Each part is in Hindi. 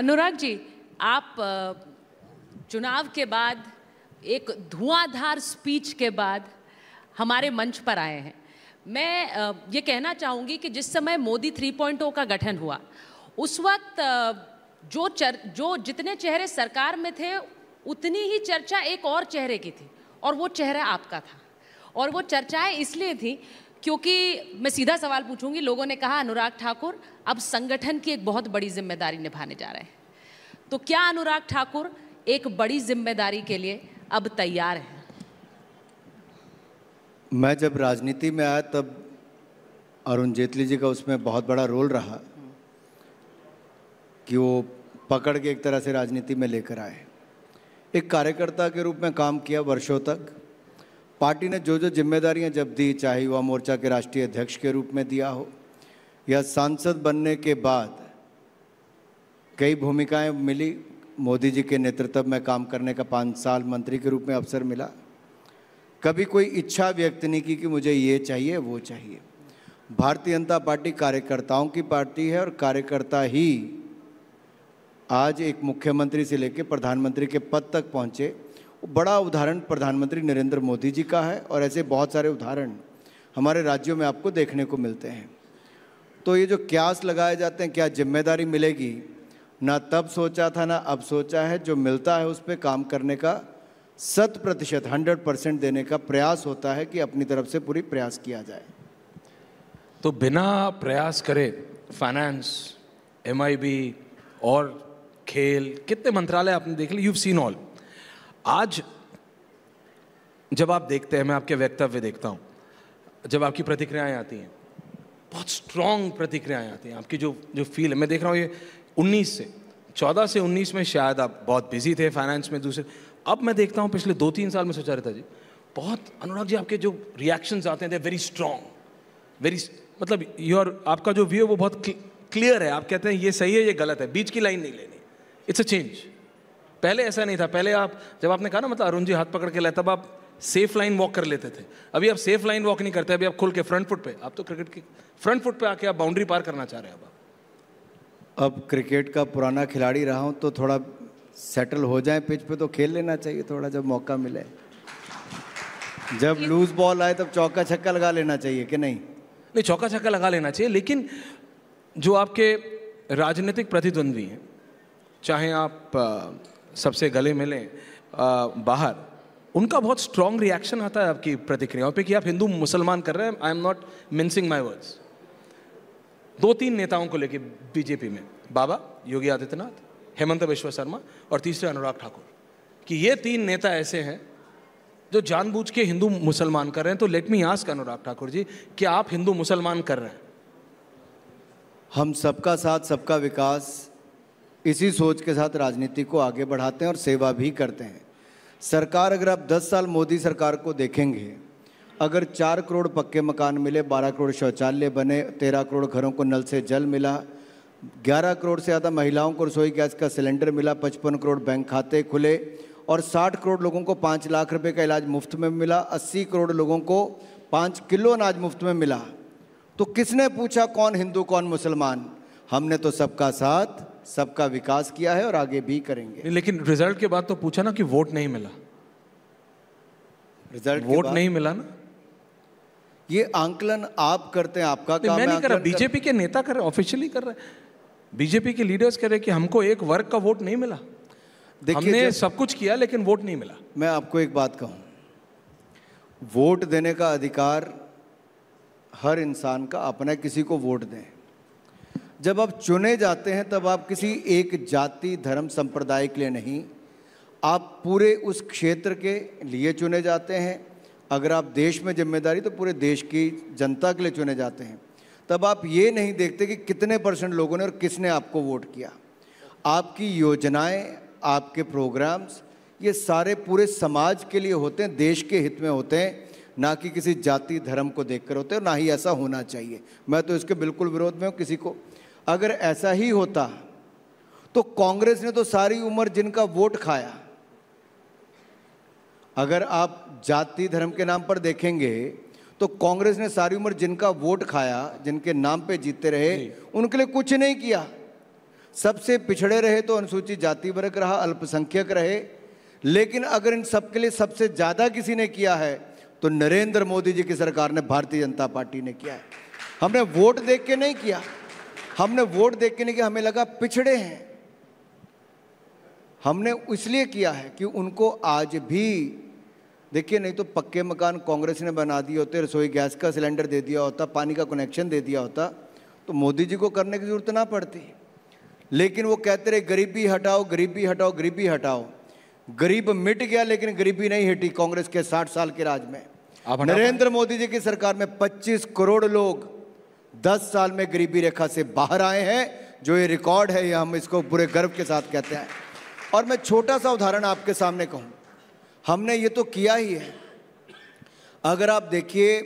अनुराग जी आप चुनाव के बाद एक धुआंधार स्पीच के बाद हमारे मंच पर आए हैं मैं ये कहना चाहूँगी कि जिस समय मोदी थ्री 3.0 का गठन हुआ उस वक्त जो चर जो जितने चेहरे सरकार में थे उतनी ही चर्चा एक और चेहरे की थी और वो चेहरा आपका था और वो चर्चाएं इसलिए थी क्योंकि मैं सीधा सवाल पूछूंगी लोगों ने कहा अनुराग ठाकुर अब संगठन की एक बहुत बड़ी जिम्मेदारी निभाने जा रहे हैं तो क्या अनुराग ठाकुर एक बड़ी जिम्मेदारी के लिए अब तैयार हैं मैं जब राजनीति में आया तब अरुण जेटली जी का उसमें बहुत बड़ा रोल रहा कि वो पकड़ के एक तरह से राजनीति में लेकर आए एक कार्यकर्ता के रूप में काम किया वर्षों तक पार्टी ने जो जो जिम्मेदारियां जब दी चाहे युवा मोर्चा के राष्ट्रीय अध्यक्ष के रूप में दिया हो या सांसद बनने के बाद कई भूमिकाएं मिली मोदी जी के नेतृत्व में काम करने का पाँच साल मंत्री के रूप में अवसर मिला कभी कोई इच्छा व्यक्त नहीं की कि मुझे ये चाहिए वो चाहिए भारतीय जनता पार्टी कार्यकर्ताओं की पार्टी है और कार्यकर्ता ही आज एक मुख्यमंत्री से लेकर प्रधानमंत्री के पद तक पहुँचे बड़ा उदाहरण प्रधानमंत्री नरेंद्र मोदी जी का है और ऐसे बहुत सारे उदाहरण हमारे राज्यों में आपको देखने को मिलते हैं तो ये जो क्यास लगाए जाते हैं क्या जिम्मेदारी मिलेगी ना तब सोचा था ना अब सोचा है जो मिलता है उस पर काम करने का शत प्रतिशत हंड्रेड परसेंट देने का प्रयास होता है कि अपनी तरफ से पूरी प्रयास किया जाए तो बिना प्रयास करे फाइनेंस एम और खेल कितने मंत्रालय आपने देख लिया यू सीन ऑल आज जब आप देखते हैं मैं आपके वक्तव्य देखता हूँ जब आपकी प्रतिक्रियाएं आती हैं बहुत स्ट्रांग प्रतिक्रियाएं आती हैं आपकी जो जो फील है मैं देख रहा हूँ ये 19 से 14 से 19 में शायद आप बहुत बिजी थे फाइनेंस में दूसरे अब मैं देखता हूँ पिछले दो तीन साल में सोचा रहता जी बहुत अनुराग जी आपके जो रिएक्शंस आते हैं दे वेरी स्ट्रांग वेरी मतलब योर आपका जो व्यू है वो बहुत क्लियर है आप कहते हैं ये सही है ये गलत है बीच की लाइन नहीं लेनी इट्स अ चेंज पहले ऐसा नहीं था पहले आप जब आपने कहा ना मतलब अरुण जी हाथ पकड़ के लाए तब आप सेफ लाइन वॉक कर लेते थे अभी आप सेफ लाइन वॉक नहीं करते अभी आप खुल के फ्रंट फुट पे आप तो क्रिकेट की फ्रंट फुट पे आके आप बाउंड्री पार करना चाह रहे हैं अब आप अब क्रिकेट का पुराना खिलाड़ी रहा हूँ तो थोड़ा सेटल हो जाए पिच पे तो खेल लेना चाहिए थोड़ा जब मौका मिले जब लूज बॉल आए तब चौका छक्का लगा लेना चाहिए कि नहीं नहीं चौका छक्का लगा लेना चाहिए लेकिन जो आपके राजनीतिक प्रतिद्वंद्वी हैं चाहे आप सबसे गले आ, बाहर उनका बहुत स्ट्रॉन्ग रिएक्शन आता है आपकी प्रतिक्रियाओं पे कि आप हिंदू मुसलमान कर रहे हैं I am not mincing my words दो तीन नेताओं को लेके बीजेपी में बाबा योगी आदित्यनाथ हेमंत विश्व शर्मा और तीसरे अनुराग ठाकुर कि ये तीन नेता ऐसे हैं जो जानबूझ के हिंदू मुसलमान कर रहे हैं तो let me ask Anurag Thakur ji कि आप हिंदू मुसलमान कर रहे हैं हम सबका साथ सबका विकास इसी सोच के साथ राजनीति को आगे बढ़ाते हैं और सेवा भी करते हैं सरकार अगर आप 10 साल मोदी सरकार को देखेंगे अगर चार करोड़ पक्के मकान मिले बारह करोड़ शौचालय बने तेरह करोड़ घरों को नल से जल मिला ग्यारह करोड़ से ज़्यादा महिलाओं को रसोई गैस का सिलेंडर मिला पचपन करोड़ बैंक खाते खुले और 60 करोड़ लोगों को पाँच लाख रुपए का इलाज मुफ्त में मिला 80 करोड़ लोगों को पाँच किलो अनाज मुफ्त में मिला तो किसने पूछा कौन हिंदू कौन मुसलमान हमने तो सबका साथ सबका विकास किया है और आगे भी करेंगे लेकिन रिजल्ट के बाद तो पूछा ना कि वोट नहीं मिला रिजल्ट वोट नहीं मिला ना ये आंकलन आप करते हैं आपका काम मैं नहीं कर रहा बीजेपी के नेता कर रहे ऑफिशियली कर रहे बीजेपी के लीडर्स कह रहे कि हमको एक वर्ग का वोट नहीं मिला हमने सब कुछ किया लेकिन वोट नहीं मिला मैं आपको एक बात कहूं वोट देने का अधिकार हर इंसान का अपना किसी को वोट दें जब आप चुने जाते हैं तब आप किसी एक जाति धर्म संप्रदाय के लिए नहीं आप पूरे उस क्षेत्र के लिए चुने जाते हैं अगर आप देश में जिम्मेदारी तो पूरे देश की जनता के लिए चुने जाते हैं तब आप ये नहीं देखते कि कितने परसेंट लोगों ने और किसने आपको वोट किया आपकी योजनाएं आपके प्रोग्राम्स ये सारे पूरे समाज के लिए होते हैं देश के हित में होते हैं ना कि किसी जाति धर्म को देखकर होते हैं ना ही ऐसा होना चाहिए मैं तो इसके बिल्कुल विरोध में हूँ किसी को अगर ऐसा ही होता तो कांग्रेस ने तो सारी उम्र जिनका वोट खाया अगर आप जाति धर्म के नाम पर देखेंगे तो कांग्रेस ने सारी उम्र जिनका वोट खाया जिनके नाम पे जीते रहे उनके लिए कुछ नहीं किया सबसे पिछड़े रहे तो अनुसूचित जाति वर्ग रहा अल्पसंख्यक रहे लेकिन अगर इन सबके लिए सबसे ज़्यादा किसी ने किया है तो नरेंद्र मोदी जी की सरकार ने भारतीय जनता पार्टी ने किया है हमने वोट देख के नहीं किया हमने वोट देख के नहीं किया हमें लगा पिछड़े हैं हमने इसलिए किया है कि उनको आज भी देखिए नहीं तो पक्के मकान कांग्रेस ने बना दिए होते रसोई गैस का सिलेंडर दे दिया होता पानी का कनेक्शन दे दिया होता तो मोदी जी को करने की जरूरत ना पड़ती लेकिन वो कहते रहे गरीबी हटाओ गरीबी हटाओ गरीबी हटाओ गरीब मिट गया लेकिन गरीबी नहीं हटी कांग्रेस के साठ साल के राज में नरेंद्र मोदी जी की सरकार में पच्चीस करोड़ लोग दस साल में गरीबी रेखा से बाहर आए हैं जो ये रिकॉर्ड है ये हम इसको पूरे गर्व के साथ कहते हैं और मैं छोटा सा उदाहरण आपके सामने कहूँ हमने ये तो किया ही है अगर आप देखिए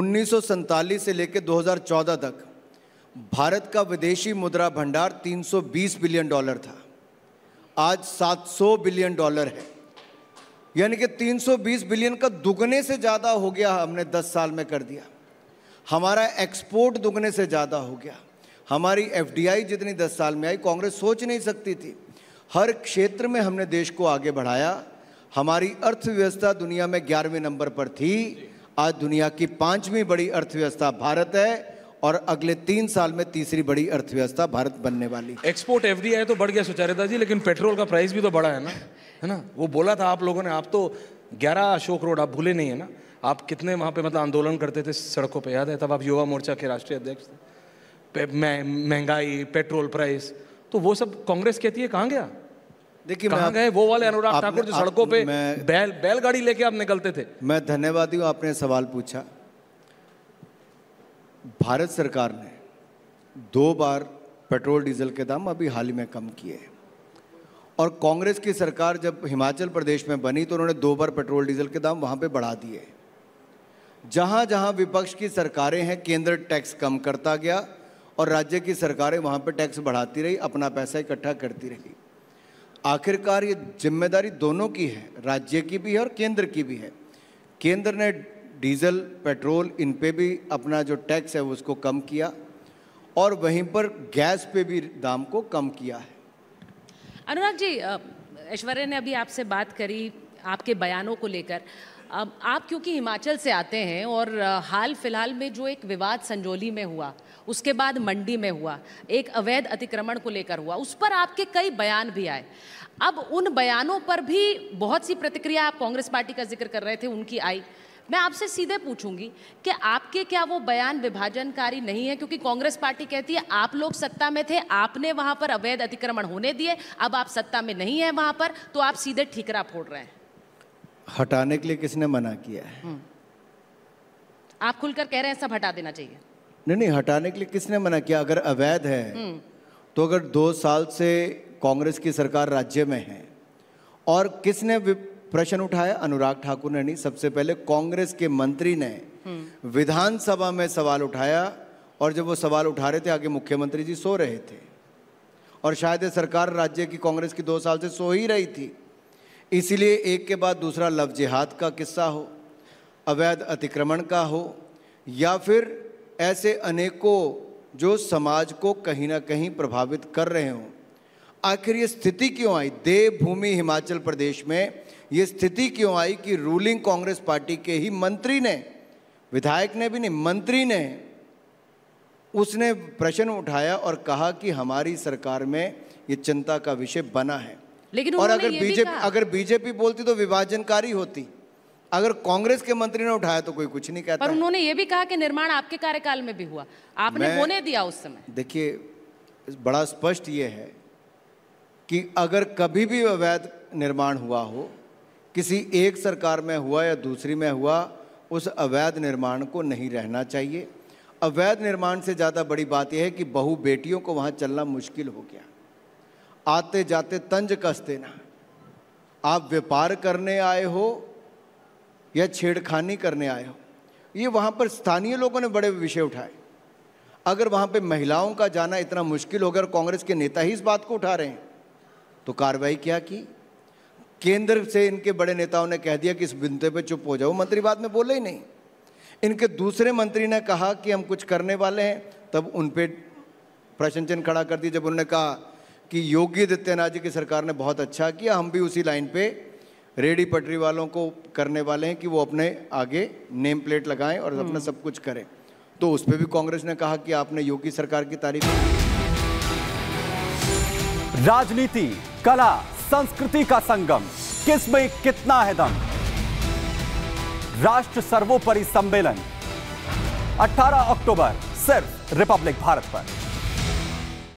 उन्नीस से लेकर 2014 तक भारत का विदेशी मुद्रा भंडार 320 बिलियन डॉलर था आज 700 बिलियन डॉलर है यानी कि 320 बिलियन का दुगने से ज़्यादा हो गया हमने 10 साल में कर दिया हमारा एक्सपोर्ट दुगने से ज़्यादा हो गया हमारी एफडीआई जितनी दस साल में आई कांग्रेस सोच नहीं सकती थी हर क्षेत्र में हमने देश को आगे बढ़ाया हमारी अर्थव्यवस्था दुनिया में ग्यारहवें नंबर पर थी आज दुनिया की पांचवी बड़ी अर्थव्यवस्था भारत है और अगले तीन साल में तीसरी बड़ी अर्थव्यवस्था भारत बनने वाली एक्सपोर्ट एफ तो बढ़ गया सुचारिता जी लेकिन पेट्रोल का प्राइस भी तो बढ़ा है ना है ना वो बोला था आप लोगों ने आप तो ग्यारह अशोक रोड आप भूले नहीं है ना आप कितने वहाँ पे मतलब आंदोलन करते थे सड़कों पे याद है तब आप युवा मोर्चा के राष्ट्रीय अध्यक्ष थे महंगाई पेट्रोल प्राइस तो वो सब कांग्रेस कहती है कहाँ गया देखिए कहाँ गए वो वाले अनुराग ठाकुर जो सड़कों पे बैल बैलगाड़ी लेके आप निकलते थे मैं धन्यवादी हूँ आपने सवाल पूछा भारत सरकार ने दो बार पेट्रोल डीजल के दाम अभी हाल ही में कम किए और कांग्रेस की सरकार जब हिमाचल प्रदेश में बनी तो उन्होंने दो बार पेट्रोल डीजल के दाम वहाँ पे बढ़ा दिए जहाँ जहाँ विपक्ष की सरकारें हैं केंद्र टैक्स कम करता गया और राज्य की सरकारें वहाँ पर टैक्स बढ़ाती रही अपना पैसा इकट्ठा करती रही आखिरकार ये जिम्मेदारी दोनों की है राज्य की भी है और केंद्र की भी है केंद्र ने डीजल पेट्रोल इन पे भी अपना जो टैक्स है उसको कम किया और वहीं पर गैस पे भी दाम को कम किया है अनुराग जी ऐश्वर्या ने अभी आपसे बात करी आपके बयानों को लेकर आप क्योंकि हिमाचल से आते हैं और हाल फिलहाल में जो एक विवाद संजोली में हुआ उसके बाद मंडी में हुआ एक अवैध अतिक्रमण को लेकर हुआ उस पर आपके कई बयान भी आए अब उन बयानों पर भी बहुत सी प्रतिक्रिया आप कांग्रेस पार्टी का जिक्र कर रहे थे उनकी आई मैं आपसे सीधे पूछूंगी कि आपके क्या वो बयान विभाजनकारी नहीं है क्योंकि कांग्रेस पार्टी कहती है आप लोग सत्ता में थे आपने वहां पर अवैध अतिक्रमण होने दिए अब आप सत्ता में नहीं है वहां पर तो आप सीधे ठीकरा फोड़ रहे हैं हटाने के लिए किसने मना किया है हम्म। आप खुलकर कह रहे हैं सब हटा देना चाहिए नहीं नहीं हटाने के लिए किसने मना किया अगर अवैध है हम्म। तो अगर दो साल से कांग्रेस की सरकार राज्य में है और किसने प्रश्न उठाया अनुराग ठाकुर ने नहीं सबसे पहले कांग्रेस के मंत्री ने हम्म। विधानसभा में सवाल उठाया और जब वो सवाल उठा रहे थे आगे मुख्यमंत्री जी सो रहे थे और शायद सरकार राज्य की कांग्रेस की दो साल से सो ही रही थी इसीलिए एक के बाद दूसरा लव जिहाद का किस्सा हो अवैध अतिक्रमण का हो या फिर ऐसे अनेकों जो समाज को कहीं ना कहीं प्रभावित कर रहे हों आखिर ये स्थिति क्यों आई देवभूमि हिमाचल प्रदेश में ये स्थिति क्यों आई कि रूलिंग कांग्रेस पार्टी के ही मंत्री ने विधायक ने भी नहीं मंत्री ने उसने प्रश्न उठाया और कहा कि हमारी सरकार में ये चिंता का विषय बना है लेकिन और अगर बीजेपी अगर बीजेपी बोलती तो विभाजनकारी होती अगर कांग्रेस के मंत्री ने उठाया तो कोई कुछ नहीं कहता पर उन्होंने ये भी कहा कि निर्माण आपके कार्यकाल में भी हुआ आपने होने दिया उस समय देखिए बड़ा स्पष्ट ये है कि अगर कभी भी अवैध निर्माण हुआ हो किसी एक सरकार में हुआ या दूसरी में हुआ उस अवैध निर्माण को नहीं रहना चाहिए अवैध निर्माण से ज़्यादा बड़ी बात यह है कि बहु बेटियों को वहाँ चलना मुश्किल हो गया आते जाते तंज कस देना आप व्यापार करने आए हो या छेड़खानी करने आए हो ये वहाँ पर स्थानीय लोगों ने बड़े विषय उठाए अगर वहाँ पे महिलाओं का जाना इतना मुश्किल हो गया और कांग्रेस के नेता ही इस बात को उठा रहे हैं तो कार्रवाई क्या की केंद्र से इनके बड़े नेताओं ने कह दिया कि इस बिंदे पे चुप हो जाओ मंत्री बाद में बोले ही नहीं इनके दूसरे मंत्री ने कहा कि हम कुछ करने वाले हैं तब उन पर प्रश्न चिन्ह खड़ा कर दिया जब उन्होंने कहा कि योगी आदित्यनाथ जी की सरकार ने बहुत अच्छा किया हम भी उसी लाइन पे रेडी पटरी वालों को करने वाले हैं कि वो अपने आगे नेम प्लेट लगाएं और अपना हम्म। सब कुछ करें तो उस पर भी कांग्रेस ने कहा कि आपने योगी सरकार की तारीफ राजनीति कला संस्कृति का संगम किस में कितना है दम राष्ट्र सर्वोपरि सम्मेलन 18 अक्टूबर सिर्फ रिपब्लिक भारत पर